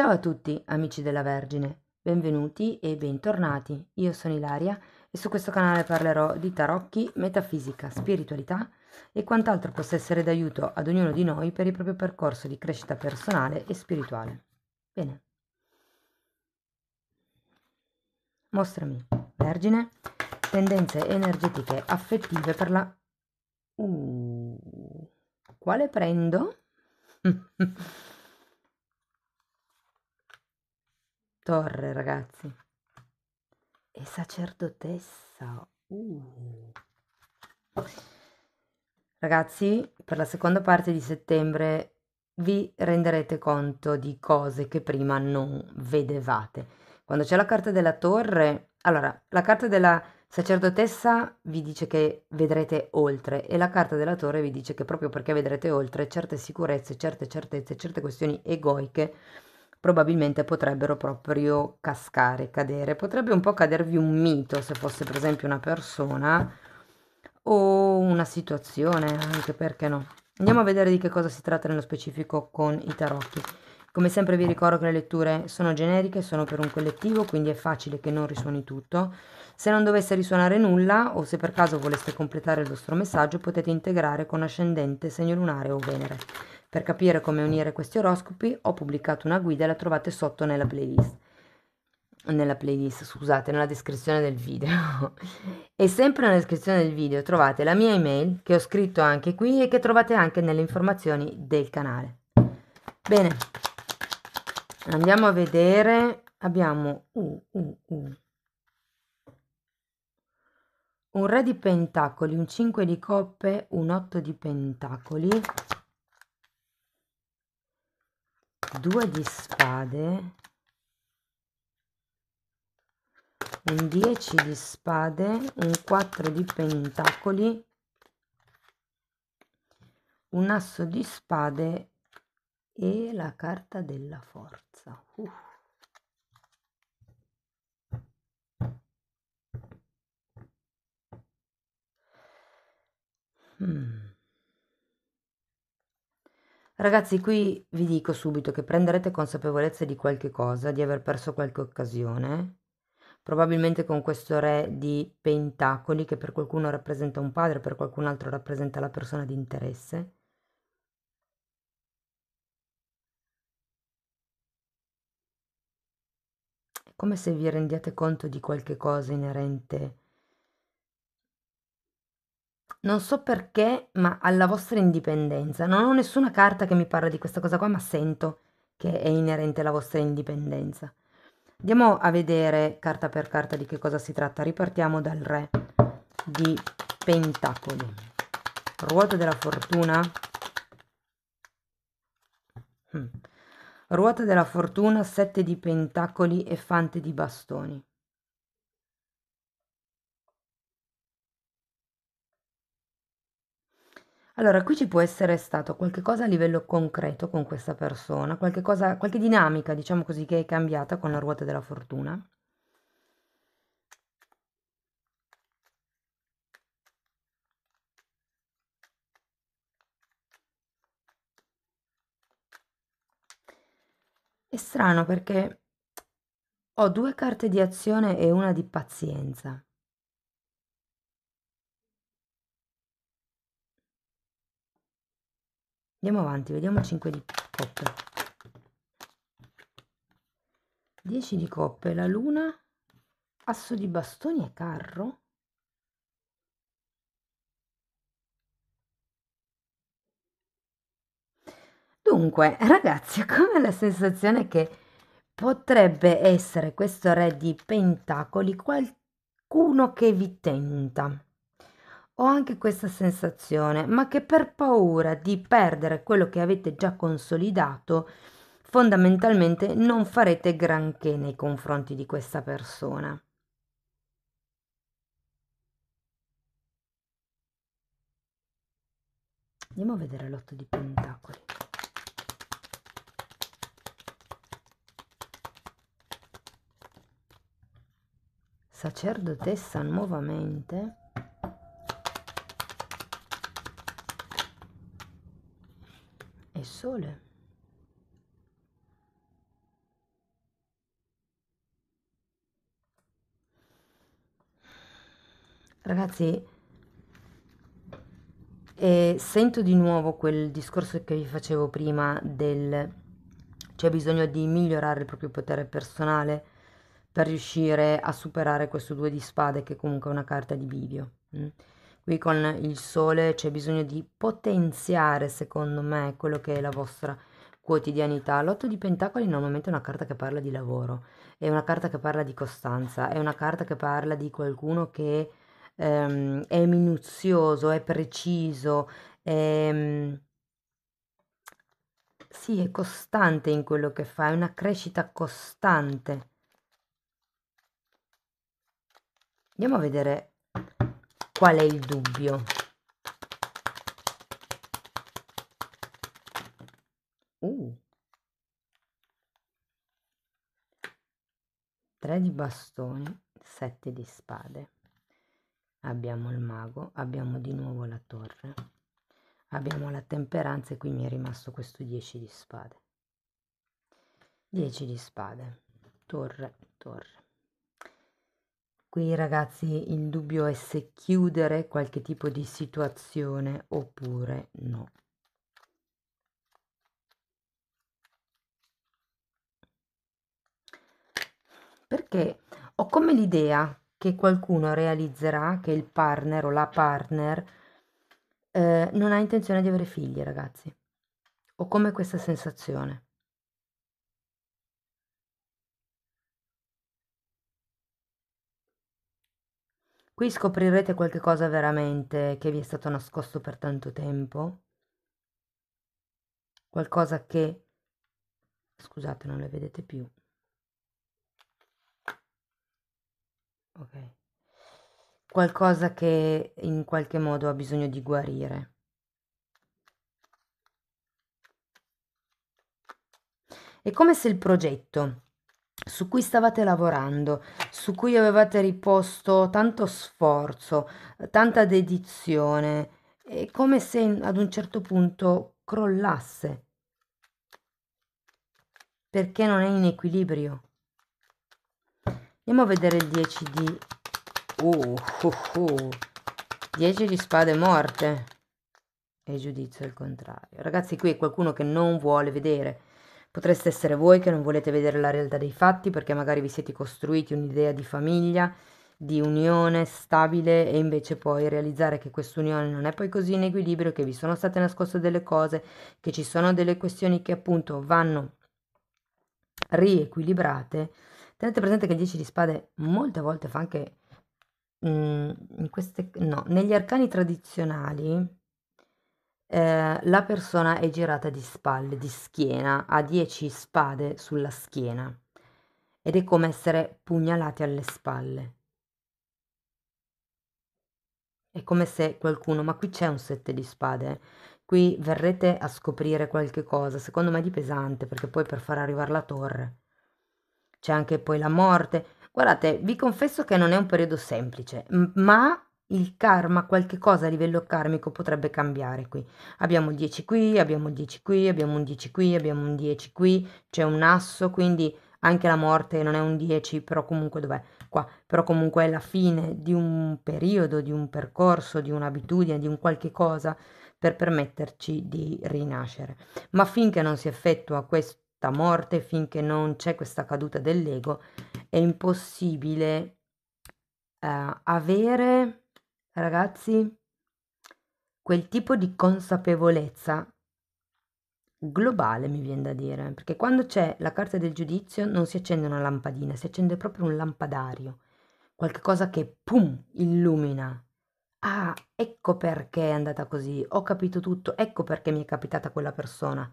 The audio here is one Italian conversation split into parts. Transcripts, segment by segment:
Ciao a tutti amici della Vergine, benvenuti e bentornati. Io sono Ilaria e su questo canale parlerò di tarocchi, metafisica, spiritualità e quant'altro possa essere d'aiuto ad ognuno di noi per il proprio percorso di crescita personale e spirituale. Bene. Mostrami, Vergine, tendenze energetiche affettive per la... Uh, quale prendo? torre, ragazzi. E sacerdotessa. Uh. Ragazzi, per la seconda parte di settembre vi renderete conto di cose che prima non vedevate. Quando c'è la carta della torre, allora, la carta della sacerdotessa vi dice che vedrete oltre e la carta della torre vi dice che proprio perché vedrete oltre certe sicurezze, certe certezze, certe questioni egoiche probabilmente potrebbero proprio cascare, cadere. Potrebbe un po' cadervi un mito se fosse per esempio una persona o una situazione, anche perché no. Andiamo a vedere di che cosa si tratta nello specifico con i tarocchi. Come sempre vi ricordo che le letture sono generiche, sono per un collettivo, quindi è facile che non risuoni tutto. Se non dovesse risuonare nulla o se per caso voleste completare il vostro messaggio potete integrare con ascendente, segno lunare o Venere. Per capire come unire questi oroscopi ho pubblicato una guida e la trovate sotto nella playlist. Nella playlist, scusate, nella descrizione del video. e sempre nella descrizione del video trovate la mia email che ho scritto anche qui e che trovate anche nelle informazioni del canale. Bene, andiamo a vedere. Abbiamo uh, uh, uh. un re di pentacoli, un 5 di coppe, un 8 di pentacoli due di spade, un 10 di spade, un 4 di pentacoli, un asso di spade e la carta della forza. Uh. Hmm. Ragazzi, qui vi dico subito che prenderete consapevolezza di qualche cosa, di aver perso qualche occasione, probabilmente con questo re di pentacoli che per qualcuno rappresenta un padre, per qualcun altro rappresenta la persona di interesse. È come se vi rendiate conto di qualche cosa inerente a non so perché, ma alla vostra indipendenza. Non ho nessuna carta che mi parla di questa cosa qua, ma sento che è inerente alla vostra indipendenza. Andiamo a vedere carta per carta di che cosa si tratta. Ripartiamo dal re di pentacoli. Ruota della fortuna. Hmm. Ruota della fortuna, sette di pentacoli e fante di bastoni. Allora, qui ci può essere stato qualche cosa a livello concreto con questa persona, qualche cosa, qualche dinamica, diciamo così, che è cambiata con la ruota della fortuna. È strano perché ho due carte di azione e una di pazienza. andiamo avanti vediamo 5 di coppe 10 di coppe la luna asso di bastoni e carro Dunque, ragazzi, come la sensazione che potrebbe essere questo re di pentacoli qualcuno che vi tenta. Ho anche questa sensazione, ma che per paura di perdere quello che avete già consolidato, fondamentalmente non farete granché nei confronti di questa persona. Andiamo a vedere l'otto di pentacoli. Sacerdotessa nuovamente. sole. Ragazzi, e sento di nuovo quel discorso che vi facevo prima del c'è bisogno di migliorare il proprio potere personale per riuscire a superare questo due di spade che comunque è una carta di bivio. Mm? Qui con il sole c'è bisogno di potenziare, secondo me, quello che è la vostra quotidianità. L'otto di pentacoli normalmente è una carta che parla di lavoro, è una carta che parla di costanza, è una carta che parla di qualcuno che ehm, è minuzioso, è preciso, è, mm, sì, è costante in quello che fa, è una crescita costante. Andiamo a vedere qual è il dubbio? Uh. Tre di bastoni, sette di spade. Abbiamo il mago, abbiamo di nuovo la torre, abbiamo la temperanza e qui mi è rimasto questo 10 di spade. 10 di spade, torre, torre. Qui ragazzi il dubbio è se chiudere qualche tipo di situazione oppure no. Perché ho come l'idea che qualcuno realizzerà che il partner o la partner eh, non ha intenzione di avere figli ragazzi. Ho come questa sensazione. Qui scoprirete qualche cosa veramente che vi è stato nascosto per tanto tempo. Qualcosa che... Scusate, non le vedete più. Ok. Qualcosa che in qualche modo ha bisogno di guarire. È come se il progetto su cui stavate lavorando, su cui avevate riposto tanto sforzo, tanta dedizione, è come se ad un certo punto crollasse, perché non è in equilibrio. Andiamo a vedere il 10 di... Uh, uh, uh. di spade morte. E giudizio al contrario. Ragazzi, qui è qualcuno che non vuole vedere Potreste essere voi che non volete vedere la realtà dei fatti perché magari vi siete costruiti un'idea di famiglia, di unione stabile e invece poi realizzare che quest'unione non è poi così in equilibrio, che vi sono state nascoste delle cose, che ci sono delle questioni che appunto vanno riequilibrate. Tenete presente che il 10 di spade molte volte fa anche mh, mm, in queste, no, negli arcani tradizionali eh, la persona è girata di spalle, di schiena, ha 10 spade sulla schiena ed è come essere pugnalati alle spalle. È come se qualcuno, ma qui c'è un sette di spade, eh. qui verrete a scoprire qualche cosa, secondo me di pesante, perché poi per far arrivare la torre c'è anche poi la morte. Guardate, vi confesso che non è un periodo semplice, ma il karma, qualche cosa a livello karmico potrebbe cambiare qui. Abbiamo un 10 qui, abbiamo un 10 qui, abbiamo un 10 qui, abbiamo un 10 qui, c'è un asso, quindi anche la morte non è un 10, però comunque dov'è? Qua, però comunque è la fine di un periodo, di un percorso, di un'abitudine, di un qualche cosa per permetterci di rinascere. Ma finché non si effettua questa morte, finché non c'è questa caduta dell'ego, è impossibile eh, avere Ragazzi, quel tipo di consapevolezza globale mi viene da dire, perché quando c'è la carta del giudizio non si accende una lampadina, si accende proprio un lampadario, qualcosa che pum illumina. Ah, ecco perché è andata così, ho capito tutto, ecco perché mi è capitata quella persona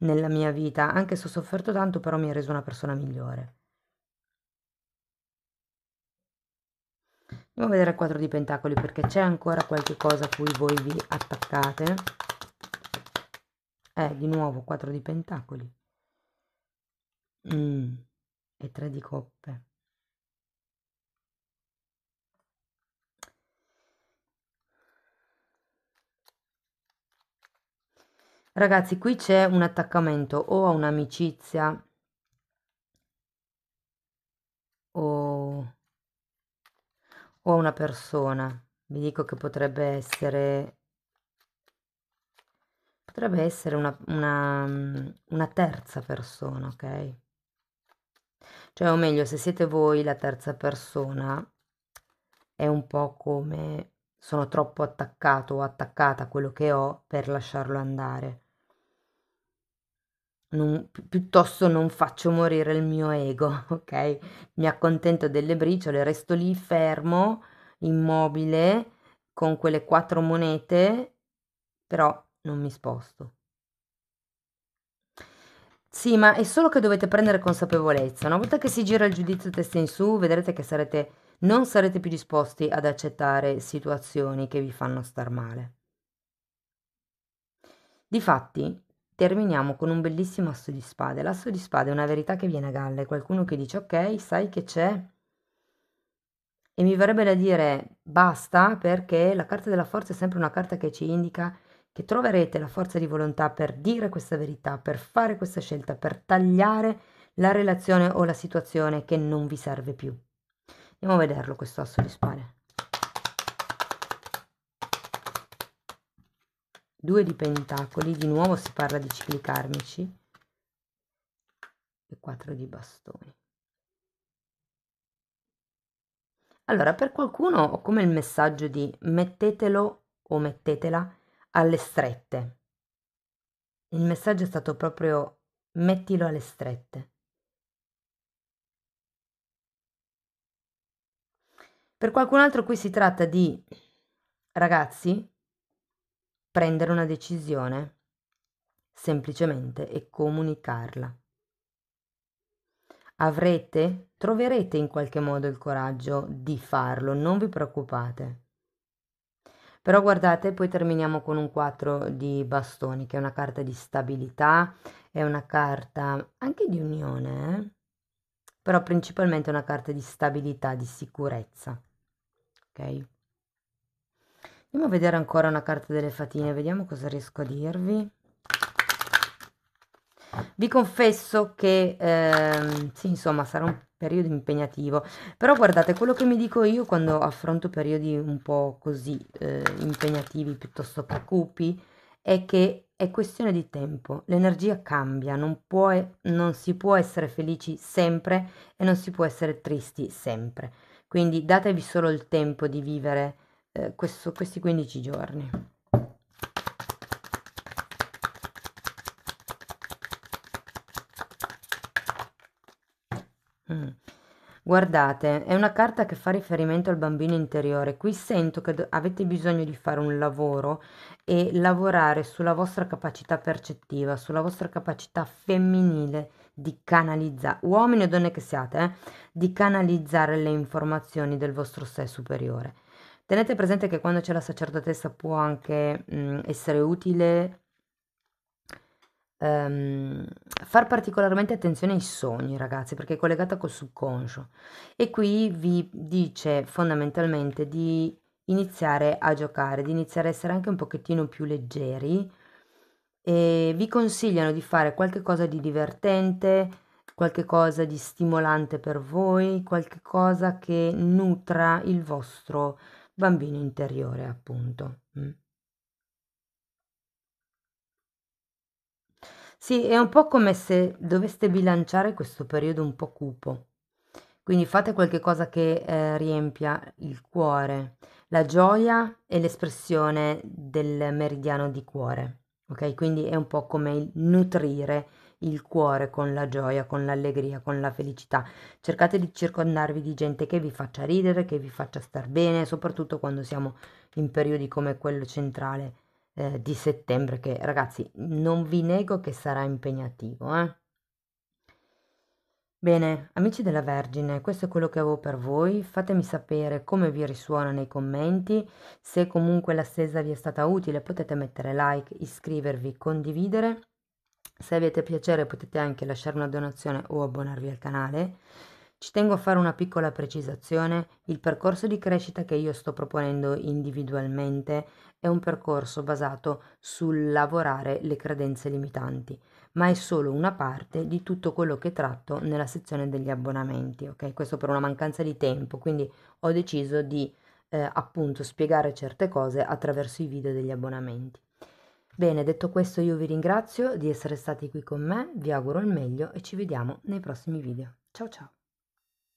nella mia vita, anche se ho sofferto tanto, però mi ha reso una persona migliore. Andiamo a vedere il 4 di pentacoli perché c'è ancora qualche cosa a cui voi vi attaccate. Eh, di nuovo 4 di pentacoli. Mm, e 3 di coppe. Ragazzi, qui c'è un attaccamento o a un'amicizia o a una persona. Vi dico che potrebbe essere, potrebbe essere una, una, mm, una terza persona, ok? Cioè, o meglio, se siete voi la terza persona, è un po' come sono troppo attaccato o attaccata a quello che ho per lasciarlo andare. Non pi piuttosto non faccio morire il mio ego, ok? mi accontento delle briciole, resto lì fermo, immobile, con quelle quattro monete, però non mi sposto. Sì, ma è solo che dovete prendere consapevolezza. Una volta che si gira il giudizio testa in su, vedrete che sarete, non sarete più disposti ad accettare situazioni che vi fanno star male. Difatti, Terminiamo con un bellissimo asso di spade. L'asso di spade è una verità che viene a galla, è qualcuno che dice ok, sai che c'è? E mi verrebbe da dire basta perché la carta della forza è sempre una carta che ci indica che troverete la forza di volontà per dire questa verità, per fare questa scelta, per tagliare la relazione o la situazione che non vi serve più. Andiamo a vederlo questo asso di spade. 2 di pentacoli, di nuovo si parla di cicli karmici, e 4 di bastoni. Allora, per qualcuno ho come il messaggio di mettetelo o mettetela alle strette. Il messaggio è stato proprio mettilo alle strette. Per qualcun altro qui si tratta di ragazzi prendere una decisione, semplicemente e comunicarla. Avrete, troverete in qualche modo il coraggio di farlo, non vi preoccupate. Però guardate, poi terminiamo con un 4 di bastoni, che è una carta di stabilità, è una carta anche di unione, eh? però principalmente è una carta di stabilità, di sicurezza. Ok? Andiamo a vedere ancora una carta delle fatine, vediamo cosa riesco a dirvi. Vi confesso che, ehm, sì, insomma, sarà un periodo impegnativo, però guardate, quello che mi dico io quando affronto periodi un po' così eh, impegnativi piuttosto che cupi, è che è questione di tempo, l'energia cambia, non, può, non si può essere felici sempre e non si può essere tristi sempre. Quindi datevi solo il tempo di vivere eh, questo, questi 15 giorni. Mm. Guardate, è una carta che fa riferimento al bambino interiore. Qui sento che avete bisogno di fare un lavoro e lavorare sulla vostra capacità percettiva, sulla vostra capacità femminile di canalizzare, uomini o donne che siate, eh, di canalizzare le informazioni del vostro sé superiore. Tenete presente che quando c'è la sacerdotessa può anche mh, mm, essere utile um, far particolarmente attenzione ai sogni, ragazzi, perché è collegata col subconscio. E qui vi dice fondamentalmente di iniziare a giocare, di iniziare a essere anche un pochettino più leggeri e vi consigliano di fare qualche cosa di divertente, qualche cosa di stimolante per voi, qualche cosa che nutra il vostro bambino interiore, appunto. Mm. Sì, è un po' come se doveste bilanciare questo periodo un po' cupo. Quindi fate qualcosa che eh, riempia il cuore, la gioia e l'espressione del meridiano di cuore. Ok? Quindi è un po' come il nutrire il cuore con la gioia, con l'allegria, con la felicità. Cercate di circondarvi di gente che vi faccia ridere, che vi faccia star bene, soprattutto quando siamo in periodi come quello centrale eh, di settembre, che ragazzi non vi nego che sarà impegnativo. Eh? Bene, amici della Vergine, questo è quello che avevo per voi. Fatemi sapere come vi risuona nei commenti. Se comunque la vi è stata utile, potete mettere like, iscrivervi, condividere. Se avete piacere potete anche lasciare una donazione o abbonarvi al canale. Ci tengo a fare una piccola precisazione, il percorso di crescita che io sto proponendo individualmente è un percorso basato sul lavorare le credenze limitanti, ma è solo una parte di tutto quello che tratto nella sezione degli abbonamenti, ok? Questo per una mancanza di tempo, quindi ho deciso di eh, appunto spiegare certe cose attraverso i video degli abbonamenti. Bene, detto questo io vi ringrazio di essere stati qui con me, vi auguro il meglio e ci vediamo nei prossimi video. Ciao ciao!